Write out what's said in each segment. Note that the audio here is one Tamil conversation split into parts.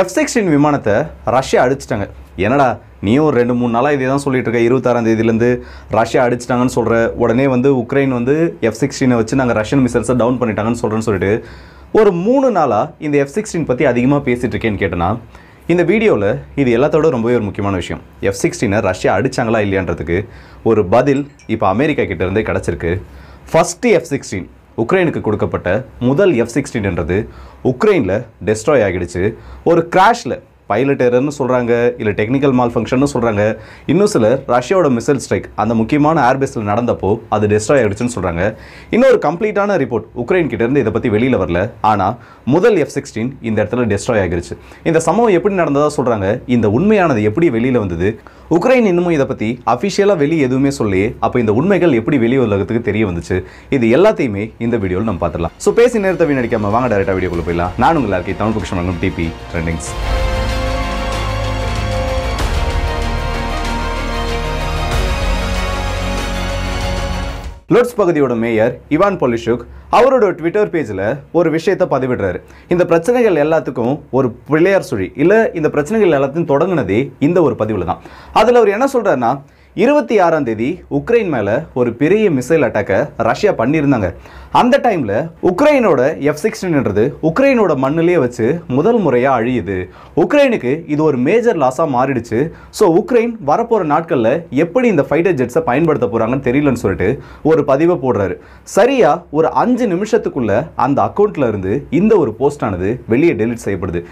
எஃப் சிக்ஸ்டீன் விமானத்தை ரஷ்யா அடிச்சிட்டாங்க என்னடா நீயும் ஒரு ரெண்டு மூணு நாளாக இதே தான் சொல்லிட்டு இருக்க இருபத்தாறாம் தேதியிலேருந்து ரஷ்யா அடிச்சிட்டாங்கன்னு சொல்கிற உடனே வந்து உக்ரைன் வந்து எஃப் சிக்ஸ்டீனை வச்சு நாங்கள் ரஷ்யன் மிசைல்ஸை டவுன் பண்ணிட்டாங்கன்னு சொல்கிறேன்னு சொல்லிட்டு ஒரு மூணு நாளாக இந்த எஃப் சிக்ஸ்டீன் பற்றி அதிகமாக பேசிகிட்டு இருக்கேன்னு கேட்டேன்னா இந்த வீடியோவில் இது எல்லாத்தோட ரொம்பவே ஒரு முக்கியமான விஷயம் எஃப் சிக்ஸ்டீனை ரஷ்யா அடித்தாங்களா இல்லையான்றதுக்கு ஒரு பதில் இப்போ அமெரிக்கா கிட்டேருந்தே கிடச்சிருக்கு ஃபஸ்ட்டு எஃப் சிக்ஸ்டீன் உக்ரைனுக்கு கொடுக்கப்பட்ட முதல் எஃப் சிக்ஸ்டீன்ன்றது உக்ரைனில் டெஸ்ட்ராய் ஆகிடுச்சு ஒரு கிராஷில் பைலட் ஏரர்னு சொல்கிறாங்க இல்லை டெக்னிக்கல் மால் ஃபங்க்ஷன் சொல்கிறாங்க இன்னும் சிலர் ரஷ்யாவோட மிசைல் ஸ்ட்ரைக் அந்த முக்கியமான ஏர்பேஸில் நடந்தப்போ அது டெஸ்ட்ராய் ஆகிடுச்சுன்னு சொல்கிறாங்க இன்னொரு கம்ப்ளீட்டான ரிப்போர்ட் உக்ரைன் கிட்டேருந்து இதை பற்றி வெளியில் வரல ஆனால் முதல் எஃப் சிக்ஸ்டீன் இந்த இடத்துல டெஸ்ட்ராய் ஆகிருச்சு இந்த சம்பவம் எப்படி நடந்ததாக சொல்கிறாங்க இந்த உண்மையானது எப்படி வெளியில் வந்தது உக்ரைன் இன்னமும் இதை பற்றி அஃபிஷியலாக வெளியே எதுவுமே சொல்லியே அப்போ இந்த உண்மைகள் எப்படி வெளி உலகத்துக்கு தெரிய வந்துச்சு இது எல்லாத்தையுமே இந்த வீடியோவில் நம்ம பார்த்துலாம் ஸோ பேசி நேரத்தை வீணடிக்காமல் வாங்க டேரெக்டாக வீடியோக்குள்ளே போயிடலாம் நான் உங்களுக்கு தமிழ் தமிழ் பக்ஷன் டிபி ட்ரெண்டிங்ஸ் லுட்ஸ் பகுதியோட மேயர் இவான் பொலிஷுக் அவரோட ட்விட்டர் பேஜில் ஒரு விஷயத்தை பதிவிடுறாரு இந்த பிரச்சனைகள் எல்லாத்துக்கும் ஒரு பிள்ளையார் சுழி இல்லை இந்த பிரச்சனைகள் எல்லாத்தையும் தொடங்கினதே இந்த ஒரு பதிவில் தான் அதில் அவர் என்ன சொல்கிறாருன்னா இருபத்தி ஆறாம் தேதி உக்ரைன் மேலே ஒரு பெரிய மிசைல் அட்டாக்கை ரஷ்யா பண்ணியிருந்தாங்க அந்த டைமில் உக்ரைனோட எஃப் சிக்ஸ்டீன்ன்றது உக்ரைனோட மண்ணிலே வச்சு முதல் முறையாக அழியுது உக்ரைனுக்கு இது ஒரு மேஜர் லாஸாக மாறிடுச்சு ஸோ உக்ரைன் வரப்போகிற நாட்களில் எப்படி இந்த ஃபைட்டர் ஜெட்ஸை பயன்படுத்த போகிறாங்கன்னு தெரியலன்னு சொல்லிட்டு ஒரு பதிவை போடுறாரு சரியாக ஒரு அஞ்சு நிமிஷத்துக்குள்ளே அந்த அக்கௌண்ட்டில் இருந்து இந்த ஒரு போஸ்டானது வெளியே டெலிட் செய்யப்படுது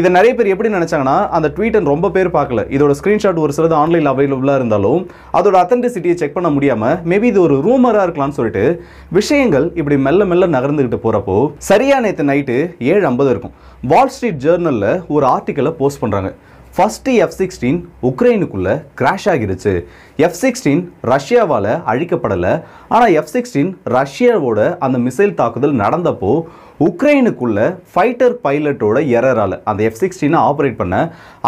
இதை நிறைய பேர் எப்படி நினச்சாங்கன்னா அந்த ட்வீட்டை ரொம்ப பேர் பார்க்கல இதோட ஸ்க்ரீன்ஷாட் ஒரு சிலது ஆன்லைனில் அவைலபிளாக இருந்தாலும் அதோட அத்தன்டிசிட்டியை செக் பண்ண முடியாமல் மேபி இது ஒரு ரூமராக இருக்கலாம்னு சொல்லிட்டு விஷயங்கள் இப்படி மெல்ல மெல்ல நகர்ந்துக்கிட்டு போகிறப்போ சரியா நேற்று நைட்டு ஏழு ஐம்பது இருக்கும் வால் ஸ்ட்ரீட் ஜேர்னலில் ஒரு ஆர்டிக்கலை போஸ்ட் பண்ணுறாங்க ஃபஸ்ட்டு எஃப் சிக்ஸ்டீன் உக்ரைனுக்குள்ளே கிராஷ் ஆகிருச்சு எஃப் சிக்ஸ்டீன் ரஷ்யாவால் அழிக்கப்படலை ஆனால் எஃப் சிக்ஸ்டீன் ரஷ்யாவோட அந்த மிசைல் தாக்குதல் நடந்தப்போ உக்ரைனுக்குள்ள ஃபைட்டர் பைலட்டோட எரரால் அந்த எஃப் சிக்ஸ்டீனை ஆப்ரேட் பண்ண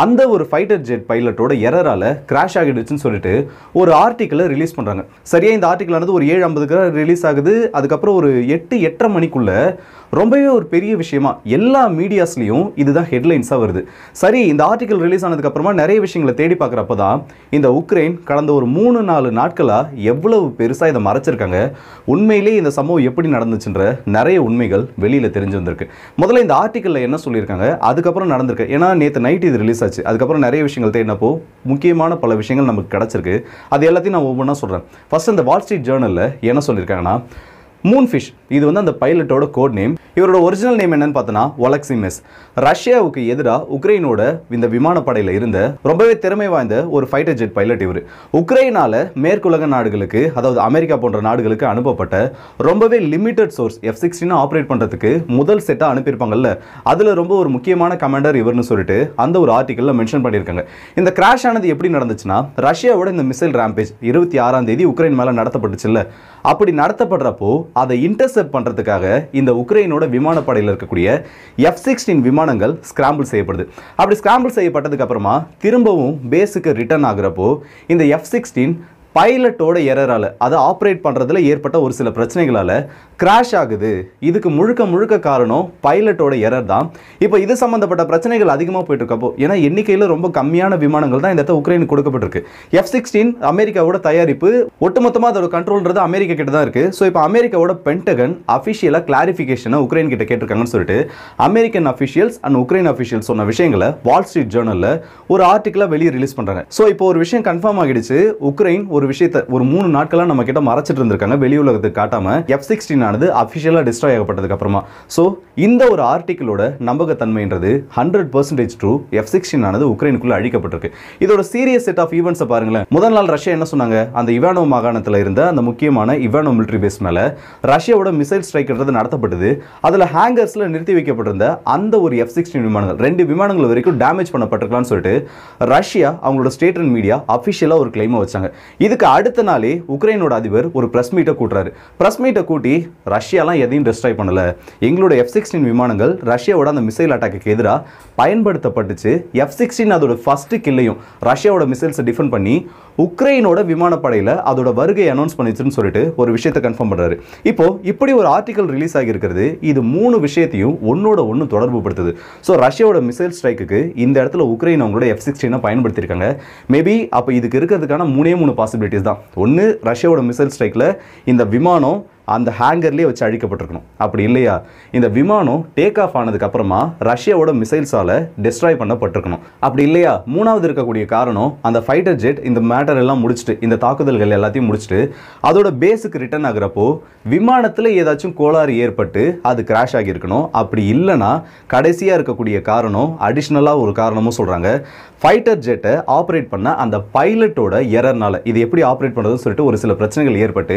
அந்த ஒரு ஃபைட்டர் ஜெட் பைலட்டோட எரரால் கிராஷ் ஆகிடுச்சுன்னு சொல்லிட்டு ஒரு ஆர்டிக்கலை ரிலீஸ் பண்ணுறாங்க சரியாக இந்த ஆர்டிக்கலானது ஒரு ஏழு ஐம்பது கிராம் ரிலீஸ் ஆகுது அதுக்கப்புறம் ஒரு எட்டு எட்டரை மணிக்குள்ளே ரொம்பவே ஒரு பெரிய விஷயமா எல்லா மீடியாஸ்லேயும் இதுதான் ஹெட்லைன்ஸாக வருது சரி இந்த ஆர்டிக்கல் ரிலீஸ் ஆனதுக்கப்புறமா நிறைய விஷயங்களை தேடி பார்க்குறப்ப தான் இந்த உக்ரைன் கடந்த ஒரு மூணு நாலு நாட்களாக எவ்வளவு பெருசாக இதை மறைச்சிருக்காங்க உண்மையிலேயே இந்த சம்பவம் எப்படி நடந்துச்சுன்ற நிறைய உண்மைகள் வெளியே வெளியில் தெரிஞ்சு வந்திருக்கு முதல்ல இந்த ஆர்டிக்கலில் என்ன சொல்லியிருக்காங்க அதுக்கப்புறம் நடந்திருக்கு ஏன்னா நேற்று நைட் இது ரிலீஸ் ஆச்சு அதுக்கப்புறம் நிறைய விஷயங்கள் தேடினப்போ முக்கியமான பல விஷயங்கள் நமக்கு கிடச்சிருக்கு அது எல்லாத்தையும் நான் ஒவ்வொன்றா சொல்கிறேன் ஃபஸ்ட் இந்த வால் ஸ்ட்ரீட் ஜேர்னலில் என்ன சொல்லியிருக்காங்கன்னா மூன் ஃபிஷ் இது வந்து அந்த பைலட்டோட கோட் நேம் இவரோட ஒரிஜினல் நேம் என்னன்னு பார்த்தோன்னா ஒலக்சிமெஸ் ரஷ்யாவுக்கு எதிராக உக்ரைனோட இந்த விமானப்படையில் இருந்த ரொம்பவே திறமை வாய்ந்த ஒரு ஃபைட்டர் ஜெட் பைலட் இவர் உக்ரைனால் மேற்குலக நாடுகளுக்கு அதாவது அமெரிக்கா போன்ற நாடுகளுக்கு அனுப்பப்பட்ட ரொம்பவே limited source F sixteen operate பண்ணுறதுக்கு முதல் செட்டாக அனுப்பியிருப்பாங்கல்ல அதில் ரொம்ப ஒரு முக்கியமான கமாண்டர் இவர்னு சொல்லிட்டு அந்த ஒரு ஆர்டிக்கலில் மென்ஷன் பண்ணியிருக்காங்க இந்த கிராஷ் ஆனது எப்படி நடந்துச்சுன்னா ரஷ்யாவோட இந்த மிசைல் ரேம்பேஜ் இருபத்தி ஆறாம் தேதி உக்ரைன் மேலே நடத்தப்பட்டுச்சுல்ல அப்படி நடத்தப்படுறப்போ அதை இன்டர்செப்ட் பண்ணுறதுக்காக இந்த உக்ரைனோட விமானப்படையில் இருக்கக்கூடிய எஃப் சிக்ஸ்டீன் விமானங்கள் ஸ்கிராம்பிள் செய்யப்படுது அப்படி ஸ்கிராம்பிள் செய்யப்பட்டதுக்கப்புறமா திரும்பவும் பேஸுக்கு ரிட்டர்ன் ஆகிறப்போ இந்த எஃப் சிக்ஸ்டீன் பைலட்டோட எரரால் அதை ஆப்ரேட் பண்ணுறதுல ஏற்பட்ட ஒரு சில பிரச்சனைகளால் கிராஷ் ஆகுது இதுக்கு முழுக்க முழுக்க காரணம் பைலட்டோட எரர் தான் இப்போ இது சம்மந்தப்பட்ட பிரச்சனைகள் அதிகமாக போயிட்டுருக்கப்போ ஏன்னா எண்ணிக்கையில் ரொம்ப கம்மியான விமானங்கள் தான் இந்த இடத்த உக்ரைனுக்கு கொடுக்கப்பட்டிருக்கு எஃப் சிக்ஸ்டீன் அமெரிக்காவோட தயாரிப்பு ஒட்டுமொத்தமாக அதோட கண்ட்ரோல்ன்றது அமெரிக்கா கிட்ட தான் இருக்குது ஸோ இப்போ அமெரிக்காவோட பென்டகன் அஃபிஷியலாக கிளாரிஃபிகேஷனை உக்ரைன் கிட்ட கேட்டிருக்காங்கன்னு சொல்லிட்டு American officials and Ukraine officials சொன்ன விஷயங்களை வால் ஸ்ட்ரீட் ஜேர்னலில் ஒரு ஆர்டிக்கலாக வெளியே ரிலீஸ் பண்ணுறாங்க ஸோ இப்போ ஒரு விஷயம் கன்ஃபார்ம் ஆகிடுச்சு உக்ரைன் ஒரு விஷயத்த ஒரு மூணு நாட்களாக நம்ம கிட்ட மறைச்சிட்டு இருந்திருக்காங்க வெளி உலகத்துக்கு காட்டாமல் எஃப் சிக்ஸ்டீன் ஆனது அஃபிஷியலாக டிஸ்ட்ராய் ஆகப்பட்டதுக்கு அப்புறமா ஸோ இந்த ஒரு ஆர்டிக்கிளோட நம்பகத்தன்மைன்றது hundred percentage true F sixteen ஆனது உக்ரைனுக்குள்ள அழிக்கப்பட்டிருக்கு இதோட சீரியஸ் செட் ஆஃப் ஈவெண்ட்ஸை பாருங்களேன் முதல் நாள் ரஷ்யா என்ன சொன்னாங்க அந்த இவானோ மாகாணத்தில் இருந்த அந்த முக்கியமான இவானோ மிலிட்ரி பேஸ் மேலே ரஷ்யாவோட மிசைல் ஸ்ட்ரைக்ன்றது நடத்தப்பட்டது அதில் ஹேங்கர்ஸில் நிறுத்தி வைக்கப்பட்டிருந்த அந்த ஒரு எஃப் சிக்ஸ்டீன் விமானங்கள் ரெண்டு விமானங்கள் வரைக்கும் டேமேஜ் பண்ணப்பட்டிருக்கலாம்னு சொல்லிட்டு ரஷ்யா அவங்களோட ஸ்டேட் அண்ட் மீடியா அஃபிஷியலாக ஒரு கிளைமை வச்சாங்க இது இதுக்கு அடுத்த நாளே உக்ரைனோட அதிபர் ஒரு ப்ரெஸ் மீட்டை கூட்டுறாரு ப்ரெஸ் மீட்டை கூட்டி ரஷ்யாலாம் எதையும் டிஸ்ட்ராய் பண்ணல எங்களோட எஃப் சிக்ஸ்டீன் விமானங்கள் ரஷ்யாவோட அந்த மிசைல் அட்டாக்கு எதிராக பயன்படுத்தப்பட்டுச்சு எஃப் சிக்ஸ்டீன் அதோட ஃபஸ்ட்டு கில்லையும் ரஷ்யாவோட மிசைல்ஸை டிஃபெண்ட் பண்ணி உக்ரைனோட விமானப்படையில் அதோட வருகை அனௌன்ஸ் பண்ணிச்சுன்னு சொல்லிட்டு ஒரு விஷயத்தை கன்ஃபார்ம் பண்ணுறாரு இப்போ இப்படி ஒரு ஆர்டிக்கல் ரிலீஸ் ஆகியிருக்கிறது இது மூணு விஷயத்தையும் ஒன்னோட ஒன்று தொடர்பு படுத்துது ஸோ ரஷ்யாவோட மிசைல் ஸ்ட்ரைக்கு இந்த இடத்துல உக்ரைன் அவங்களோட எஃப் சிக்ஸ்டீனை பயன்படுத்தியிருக்காங்க மேபி அப்போ இதுக்கு இருக்கிறதுக்கான மூணே மூணு பாசிபிலிட்டி பாசிபிலிட்டிஸ் தான் ஒன்று ரஷ்யாவோட மிசைல் ஸ்ட்ரைக்கில் இந்த விமானம் அந்த ஹேங்கர்லேயே வச்சு அழிக்கப்பட்டிருக்கணும் அப்படி இல்லையா இந்த விமானம் டேக் ஆஃப் ஆனதுக்கப்புறமா ரஷ்யாவோட மிசைல்ஸால் டெஸ்ட்ராய் பண்ணப்பட்டிருக்கணும் அப்படி இல்லையா மூணாவது இருக்கக்கூடிய காரணம் அந்த ஃபைட்டர் ஜெட் இந்த மேட்டர் எல்லாம் முடிச்சுட்டு இந்த தாக்குதல்கள் எல்லாத்தையும் முடிச்சுட்டு அதோட பேஸுக்கு ரிட்டர்ன் ஆகிறப்போ விமானத்தில் ஏதாச்சும் கோளாறு ஏற்பட்டு அது கிராஷ் ஆகியிருக்கணும் அப்படி இல்லைனா கடைசியாக இருக்கக்கூடிய காரணம் அடிஷ்னலாக ஒரு காரணமும் சொல்கிறாங்க ஃபைட்டர் ஜெட்டை ஆப்ரேட் பண்ண அந்த பைலட்டோட எரர்னால இது எப்படி ஆப்ரேட் பண்ணுறதுன்னு சொல்லிட்டு ஒரு சில பிரச்சனைகள் ஏற்பட்டு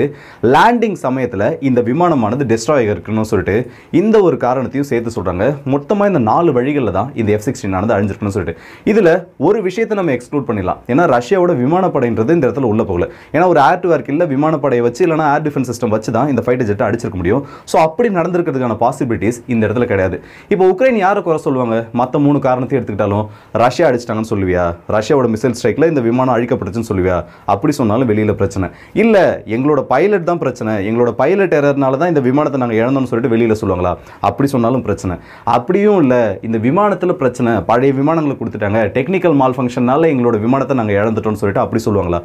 லேண்டிங் சமயத்தில் இதனால் இந்த விமானமானது டெஸ்ட்ராய் இருக்குன்னு சொல்லிட்டு இந்த ஒரு காரணத்தையும் சேர்த்து சொல்கிறாங்க மொத்தமாக இந்த நாலு வழிகளில் தான் இந்த எஃப் சிக்ஸ்டீன் ஆனது அழிஞ்சிருக்குன்னு சொல்லிட்டு இதில் ஒரு விஷயத்தை நம்ம எக்ஸ்க்ளூட் பண்ணிடலாம் ஏன்னா ரஷ்யாவோட விமானப்படைன்றது இந்த இடத்துல உள்ள போகல ஏன்னா ஒரு ஏர் டு ஏர் இல்லை விமானப்படையை வச்சு இல்லைனா ஏர் டிஃபென்ஸ் சிஸ்டம் வச்சு தான் இந்த ஃபைட்டர் ஜெட்டை அடிச்சிருக்க முடியும் ஸோ அப்படி நடந்திருக்கிறதுக்கான பாசிபிலிட்டிஸ் இந்த இடத்துல கிடையாது இப்போ உக்ரைன் யாரை குறை சொல்லுவாங்க மற்ற மூணு காரணத்தையும் எடுத்துக்கிட்டாலும் ரஷ்யா அடிச்சிட்டாங்கன்னு சொல்லுவியா ரஷ்யாவோட மிசைல் ஸ்ட்ரைக்கில் இந்த விமானம் அழிக்கப்பட்டுச்சுன்னு சொல்லுவியா அப்படி சொன்னாலும் வெளியில் பிரச்சனை இல்லை எங்களோட பைலட் தான் பிரச்சனை எங்களோட பைலட் பைலட் எரர்னால தான் இந்த விமானத்தை நாங்கள் இழந்தோம்னு சொல்லிட்டு வெளியில் சொல்லுவாங்களா அப்படி சொன்னாலும் பிரச்சனை அப்படியும் இல்லை இந்த விமானத்தில் பிரச்சனை பழைய விமானங்களை கொடுத்துட்டாங்க டெக்னிக்கல் மால் ஃபங்க்ஷன்னால எங்களோட விமானத்தை நாங்கள் இழந்துட்டோம்னு சொல்லிட்டு அப்படி சொல்லுவாங்களா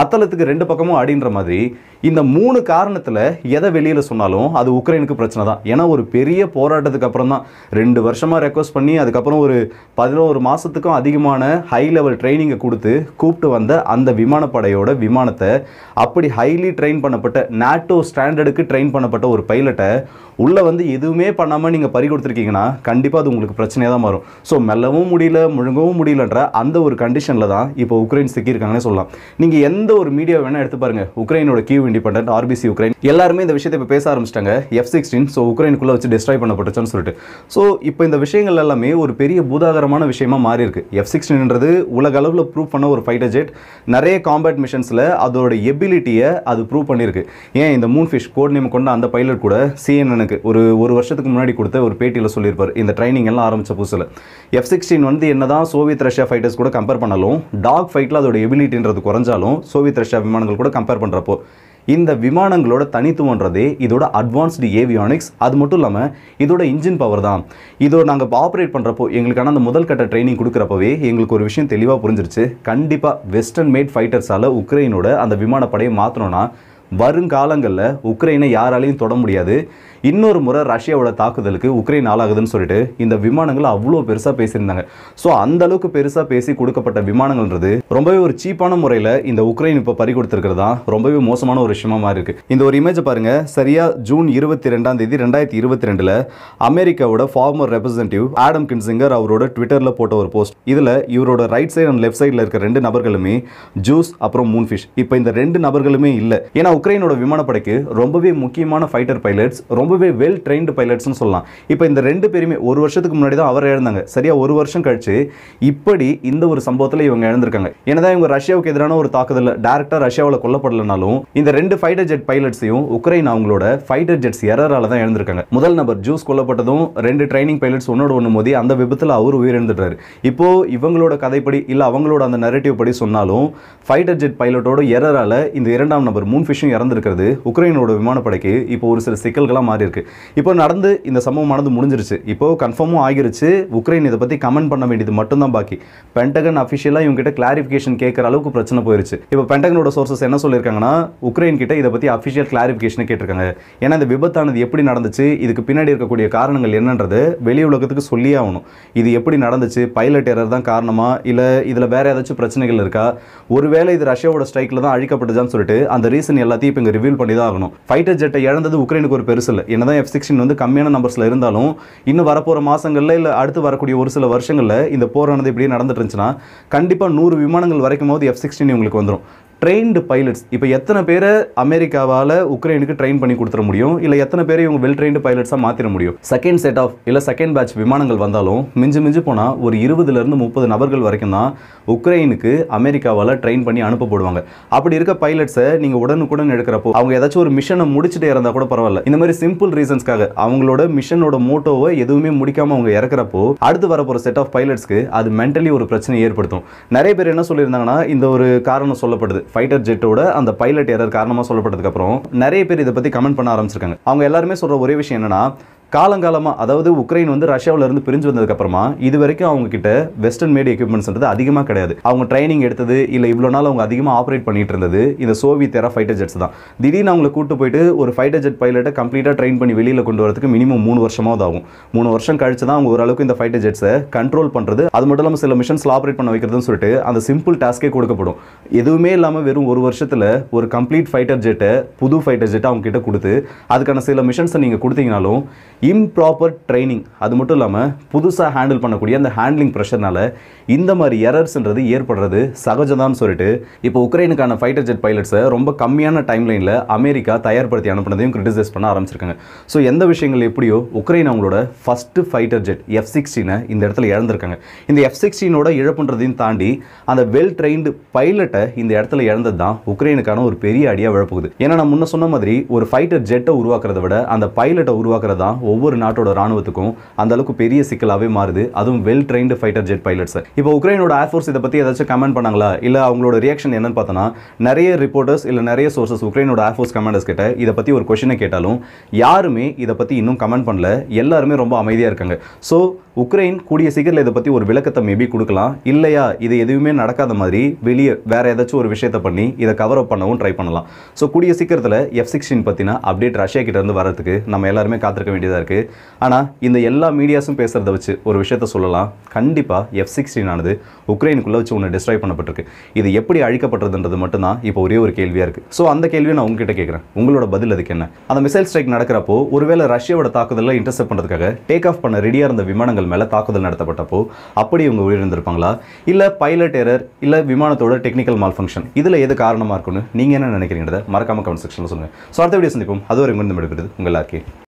மத்தளத்துக்கு ரெண்டு பக்கமும் அப்படின்ற மாதிரி இந்த மூணு காரணத்தில் எதை வெளியில் சொன்னாலும் அது உக்ரைனுக்கு பிரச்சனை தான் ஏன்னா ஒரு பெரிய போராட்டத்துக்கு அப்புறம் தான் ரெண்டு வருஷமாக ரெக்வஸ்ட் பண்ணி அதுக்கப்புறம் ஒரு பதினோரு மாதத்துக்கும் அதிகமான ஹை லெவல் ட்ரைனிங்கை கொடுத்து கூப்பிட்டு வந்த அந்த விமானப்படையோட விமானத்தை அப்படி ஹைலி ட்ரெயின் பண்ணப்பட்ட நாட்டோ ஸ்டாண்டர்டு மெத்தடுக்கு ட்ரெயின் பண்ணப்பட்ட ஒரு பைலட்டை உள்ளே வந்து எதுவுமே பண்ணாமல் நீங்கள் பறி கொடுத்துருக்கீங்கன்னா கண்டிப்பாக அது உங்களுக்கு பிரச்சனையாக தான் வரும் ஸோ மெல்லவும் முடியல முழுங்கவும் முடியலன்ற அந்த ஒரு கண்டிஷனில் தான் இப்போ உக்ரைன் சிக்கியிருக்காங்கன்னு சொல்லலாம் நீங்கள் எந்த ஒரு மீடியா வேணால் எடுத்து பாருங்கள் உக்ரைனோட கியூ இண்டிபெண்ட் ஆர்பிசி உக்ரைன் எல்லாருமே இந்த விஷயத்தை இப்போ பேச ஆரம்பிச்சிட்டாங்க எஃப் சிக்ஸ்டீன் ஸோ உக்ரைனுக்குள்ளே வச்சு டிஸ்ட்ராய் பண்ணப்பட்டுச்சுன்னு சொல்லிட்டு ஸோ இப்போ இந்த விஷயங்கள் எல்லாமே ஒரு பெரிய பூதாகரமான விஷயமா மாறி இருக்கு எஃப் சிக்ஸ்டீன்ன்றது உலக அளவில் ப்ரூவ் பண்ண ஒரு ஃபைட்டர் ஜெட் நிறைய காம்பேட் மிஷன்ஸில் அதோட எபிலிட்டியை அது ப்ரூவ் பண்ணியிருக்கு ஏன் இந்த மூன் ஃபிஷ் கோட் நேம் கொண்ட அந்த பைலட் கூட சிஎன்எனுக்கு ஒரு ஒரு வருஷத்துக்கு முன்னாடி கொடுத்த ஒரு பேட்டியில் சொல்லியிருப்பார் இந்த ட்ரைனிங் எல்லாம் ஆரம்பித்த புதுசில் எஃப் சிக்ஸ்டீன் வந்து என்ன தான் சோவியத் ரஷ்யா ஃபைட்டர்ஸ் கூட கம்பேர் பண்ணாலும் டாக் ஃபைட்டில் அதோட எபிலிட்டின்றது குறைஞ்சாலும் சோவியத் ரஷ்யா விமானங்கள் கூட கம்பேர் பண்ணுறப்போ இந்த விமானங்களோட தனித்துவன்றதே இதோட அட்வான்ஸ்டு ஏவியானிக்ஸ் அது மட்டும் இல்லாமல் இதோட இன்ஜின் பவர் தான் இதோட நாங்கள் ஆப்ரேட் பண்ணுறப்போ எங்களுக்கான அந்த முதல் கட்ட ட்ரைனிங் கொடுக்குறப்பவே எங்களுக்கு ஒரு விஷயம் தெளிவாக புரிஞ்சிருச்சு கண்டிப்பாக வெஸ்டர்ன் மேட் ஃபைட்டர்ஸால் உக்ரைனோட அந்த விமானப்படையை மாற்றணும்னா வருங்காலங்களில் உக்ரைனை யாராலையும் தொட முடியாது இன்னொரு முறை ரஷ்யாவோட தாக்குதலுக்கு உக்ரைன் ஆளாகுதுன்னு சொல்லிட்டு இந்த விமானங்கள் அவ்வளோ பெருசாக பேசியிருந்தாங்க ஸோ அந்த அளவுக்கு பெருசாக பேசி கொடுக்கப்பட்ட விமானங்கள்ன்றது ரொம்பவே ஒரு சீப்பான முறையில் இந்த உக்ரைன் இப்போ பறி கொடுத்துருக்கிறது தான் ரொம்பவே மோசமான ஒரு விஷயமா மாறி இருக்குது இந்த ஒரு இமேஜை பாருங்க சரியாக ஜூன் இருபத்தி ரெண்டாம் தேதி ரெண்டாயிரத்தி இருபத்தி ரெண்டில் அமெரிக்காவோட ஃபார்மர் ரெப்ரஸன்டேட்டிவ் ஆடம் கின்சிங்கர் அவரோட ட்விட்டரில் போட்ட ஒரு போஸ்ட் இதில் இவரோட ரைட் சைடு அண்ட் லெஃப்ட் சைடில் இருக்க ரெண்டு நபர்களுமே ஜூஸ் அப்புறம் மூன்ஃபிஷ் இப்போ இந்த ரெண்டு நபர்களுமே இல்லை ஏன்னா உக்ரைனோட விமானப்படைக்கு ரொம்பவே முக்கியமான ஃபைட்டர் பைலட்ஸ் ரொம்பவே வெல் ட்ரெயின்டு பைலட்ஸ்னு சொல்லலாம் இப்போ இந்த ரெண்டு பேருமே ஒரு வருஷத்துக்கு முன்னாடி தான் அவர் இழந்தாங்க சரியா ஒரு வருஷம் கழிச்சு இப்படி இந்த ஒரு சம்பவத்தில் இவங்க இழந்திருக்காங்க ஏன்னா இவங்க ரஷ்யாவுக்கு எதிரான ஒரு தாக்குதல் டேரக்டாக ரஷ்யாவில் கொல்லப்படலனாலும் இந்த ரெண்டு ஃபைட்டர் ஜெட் பைலட்ஸையும் உக்ரைன் அவங்களோட ஃபைட்டர் ஜெட்ஸ் எரரால் தான் இழந்திருக்காங்க முதல் நபர் ஜூஸ் கொல்லப்பட்டதும் ரெண்டு ட்ரைனிங் பைலட்ஸ் ஒன்னோட ஒன்று மோதி அந்த விபத்தில் அவர் உயிரிழந்துட்டாரு இப்போ இவங்களோட கதைப்படி இல்லை அவங்களோட அந்த நரேட்டிவ் படி சொன்னாலும் ஃபைட்டர் ஜெட் பைலட்டோட எரரால் இந்த இரண்டாம் நபர் மூன் ஃபிஷிங் மனுஷங்க இறந்துருக்கிறது உக்ரைனோட விமானப்படைக்கு இப்போ ஒரு சில சிக்கல்களாக மாறி இருக்கு இப்போ நடந்து இந்த சம்பவம் நடந்து முடிஞ்சிருச்சு இப்போ கன்ஃபார்மும் ஆகிருச்சு உக்ரைன் இதை பற்றி கமெண்ட் பண்ண வேண்டியது மட்டும்தான் பாக்கி பென்டகன் அஃபிஷியலாக இவங்ககிட்ட கிளாரிஃபிகேஷன் கேட்குற அளவுக்கு பிரச்சனை போயிருச்சு இப்போ பென்டகனோட சோர்சஸ் என்ன சொல்லியிருக்காங்கன்னா உக்ரைன் கிட்ட இதை பற்றி அஃபிஷியல் கிளாரிஃபிகேஷனை கேட்டிருக்காங்க ஏன்னா இந்த விபத்தானது எப்படி நடந்துச்சு இதுக்கு பின்னாடி இருக்கக்கூடிய காரணங்கள் என்னன்றது வெளி உலகத்துக்கு சொல்லியே ஆகணும் இது எப்படி நடந்துச்சு பைலட் எரர் தான் காரணமா இல்லை இதில் வேற ஏதாச்சும் பிரச்சனைகள் இருக்கா ஒருவேளை இது ரஷ்யாவோட ஸ்ட்ரைக்கில் தான் அழிக்கப்பட்டதான்னு சொல்லிட்டு அந்த ரீசன் எல்லாத்தையும் எல்லாத்தையும் இப்போ இங்கே ரிவீல் பண்ணி தான் ஆகணும் ஃபைட்டர் ஜெட்டை இழந்தது உக்ரைனுக்கு ஒரு பெருசு இல்லை என்ன தான் எஃப் சிக்ஸ்டின் வந்து கம்மியான நம்பர்ஸில் இருந்தாலும் இன்னும் வரப்போகிற மாதங்களில் இல்லை அடுத்து வரக்கூடிய ஒரு சில வருஷங்களில் இந்த போரானது இப்படியே நடந்துட்டு இருந்துச்சுன்னா கண்டிப்பாக நூறு விமானங்கள் வரைக்கும் போது எஃப் சிக்ஸ்டின் உங்களுக்கு வந்துடும் ட்ரெயின்டு பைலட்ஸ் இப்போ எத்தனை பேரை அமெரிக்காவால் உக்ரைனுக்கு ட்ரெயின் பண்ணி கொடுத்துட முடியும் இல்லை எத்தனை பேரை இவங்க வெல் ட்ரெயின்டு பைலட்ஸாக மாற்றிட முடியும் செகண்ட் செட் ஆஃப் இல்லை செகண்ட் பேட்ச் விமானங்கள் வந்தாலும் மிஞ்சு மிஞ்சு போனால் ஒரு இருபதுலேருந்து முப்பது நபர்கள் வரைக்கும் தான் உக்ரைனுக்கு அமெரிக்காவால் ட்ரெயின் பண்ணி அனுப்பப்படுவாங்க அப்படி இருக்க பைலட்ஸை நீங்கள் உடனுக்குடன் எடுக்கிறப்போ அவங்க ஏதாச்சும் ஒரு மிஷனை முடிச்சுட்டு இறந்தால் கூட பரவாயில்ல இந்த மாதிரி சிம்பிள் ரீசன்ஸ்க்காக அவங்களோட மிஷனோட மோட்டோவை எதுவுமே முடிக்காமல் அவங்க இறக்குறப்போ அடுத்து வரப்போகிற செட் ஆஃப் பைலட்ஸ்க்கு அது மென்டலி ஒரு பிரச்சனை ஏற்படுத்தும் நிறைய பேர் என்ன சொல்லியிருந்தாங்கன்னா இந்த ஒரு காரணம் சொல்லப்படுது ஃபைட்டர் ஜெட்டோட அந்த பைலட் ஏரர் காரணமாக சொல்லப்பட்டதுக்கப்புறம் நிறைய பேர் இதை பற்றி கமெண்ட் பண்ண ஆரம்பிச்சிருக்காங்க அவங்க எல்லாருமே சொல்கிற ஒரே விஷயம் என்னன்னா காலங்காலமாக அதாவது உக்ரைன் வந்து ரஷ்யாவிலேருந்து பிரிஞ்சு வந்ததுக்கப்புறமா இது வரைக்கும் அவங்க கிட்ட வெஸ்டர்ன் மேட் எக்யூப்மெண்ட்ஸ்ன்றது அதிகமாக கிடையாது அவங்க ட்ரைனிங் எடுத்தது இல்லை இவ்வளோ நாள் அவங்க அதிகமாக ஆப்ரேட் பண்ணிட்டு இருந்தது இந்த சோவியத் தேரா ஃபைட்டர் ஜெட்ஸ் தான் திடீர்னு அவங்களை கூட்டு போயிட்டு ஒரு ஃபைட்டர் ஜெட் பைலட்டை கம்ப்ளீட்டாக ட்ரெயின் பண்ணி வெளியில் கொண்டு வரதுக்கு மினிமம் மூணு வருஷமாவது ஆகும் மூணு வருஷம் கழிச்சு தான் அவங்க ஓரளவுக்கு இந்த ஃபைட்டர் ஜெட்ஸை கண்ட்ரோல் பண்ணுறது அது மட்டும் இல்லாமல் சில மிஷன்ஸில் ஆப்ரேட் பண்ண வைக்கிறதுன்னு சொல்லிட்டு அந்த சிம்பிள் டாஸ்க்கே கொடுக்கப்படும் எதுவுமே இல்லாமல் வெறும் ஒரு வருஷத்தில் ஒரு கம்ப்ளீட் ஃபைட்டர் ஜெட்டை புது ஃபைட்டர் ஜெட்டை அவங்க கிட்ட கொடுத்து அதுக்கான சில மிஷன்ஸை நீங்கள் கொடுத்தீங்கனாலும் இம்ப்ராப்பர் ட்ரைனிங் அது மட்டும் இல்லாமல் புதுசாக ஹேண்டில் பண்ணக்கூடிய அந்த ஹேண்ட்லிங் ப்ரெஷர்னால இந்த மாதிரி எரர்ஸ்ன்றது ஏற்படுறது சகஜம்தான் சொல்லிட்டு இப்போ உக்ரைனுக்கான ஃபைட்டர் ஜெட் பைலட்ஸை ரொம்ப கம்மியான டைம்லைனில் அமெரிக்கா தயார்படுத்தி அனுப்புனதையும் கிரிட்டிசைஸ் பண்ண ஆரம்பிச்சிருக்காங்க ஸோ எந்த விஷயங்கள் எப்படியோ உக்ரைன் அவங்களோட ஃபஸ்ட்டு ஃபைட்டர் ஜெட் எஃப் சிக்ஸ்டீனை இந்த இடத்துல இழந்திருக்காங்க இந்த எஃப் சிக்ஸ்டீனோட இழப்புன்றதையும் தாண்டி அந்த வெல் ட்ரெயின்டு பைலட்டை இந்த இடத்துல இழந்தது தான் உக்ரைனுக்கான ஒரு பெரிய அடியாக விழப்போகுது ஏன்னா நான் முன்ன சொன்ன மாதிரி ஒரு ஃபைட்டர் ஜெட்டை உருவாக்குறத விட அந்த பைலட்டை உருவாக்குறது தான் ஒவ்வொரு நாட்டோட ராணுவத்துக்கும் அந்த அளவுக்கு பெரிய சிக்கலாகவே மாறுது அதுவும் well trained fighter jet pilots இப்போ உக்ரைனோட ஏர்ஃபோர்ஸ் இதை பற்றி ஏதாச்சும் கமெண்ட் பண்ணாங்களா இல்லை அவங்களோட ரியாக்ஷன் என்னன்னு பார்த்தோன்னா நிறைய ரிப்போர்ட்டர்ஸ் இல்லை நிறைய சோர்சஸ் உக்ரைனோட ஏர்ஃபோர்ஸ் கமாண்டர்ஸ் கிட்ட இதை பற்றி ஒரு கொஷினை கேட்டாலும் யாருமே இதை பற்றி இன்னும் கமெண்ட் பண்ணல எல்லாருமே ரொம்ப அமைதியாக இருக்காங்க ஸோ உக்ரைன் கூடிய சீக்கிரத்தில் இதை பற்றி ஒரு விளக்கத்தை மேபி கொடுக்கலாம் இல்லையா இது எதுவுமே நடக்காத மாதிரி வெளியே வேறு ஏதாச்சும் ஒரு விஷயத்தை பண்ணி இதை கவர் அப் பண்ணவும் ட்ரை பண்ணலாம் ஸோ கூடிய சீக்கிரத்தில் எஃப் சிக்ஸ்டீன் பார்த்தீங்கன்னா அப்டேட் ரஷ்யா கிட்டேருந்து வரதுக்கு நம்ம எல்லாருமே காத்திருக்க வேண்டியதாக தான் இருக்குது ஆனால் இந்த எல்லா மீடியாஸும் பேசுகிறத வச்சு ஒரு விஷயத்த சொல்லலாம் கண்டிப்பாக எஃப் சிக்ஸ்டீன் ஆனது உக்ரைனுக்குள்ளே வச்சு ஒன்று டிஸ்ட்ராய் பண்ணப்பட்டிருக்கு இது எப்படி அழிக்கப்பட்டதுன்றது மட்டும்தான் இப்போ ஒரே ஒரு கேள்வியாக இருக்குது ஸோ அந்த கேள்வியை நான் உங்ககிட்ட கேட்குறேன் உங்களோட பதில் அதுக்கு என்ன அந்த மிசைல் ஸ்ட்ரைக் நடக்கிறப்போ ஒருவேளை ரஷ்யாவோட தாக்குதலில் இன்டர்செப்ட் பண்ணுறதுக்காக டேக் ஆஃப் பண்ண ரெடியாக இருந்த விமானங்கள் மேலே தாக்குதல் நடத்தப்பட்டப்போ அப்படி இவங்க உயிரிழந்திருப்பாங்களா இல்லை பைலட் ஏரர் இல்லை விமானத்தோட டெக்னிக்கல் மால் ஃபங்க்ஷன் இதில் எது காரணமாக இருக்கும்னு நீங்கள் என்ன நினைக்கிறீங்கிறத மறக்காம கமெண்ட் செக்ஷனில் சொல்லுங்கள் ஸோ அடுத்த வீடியோ சந்திப்போம் அது ஒரு உங்கள் விடுபடுது உங்கள் எல்லாருக்கே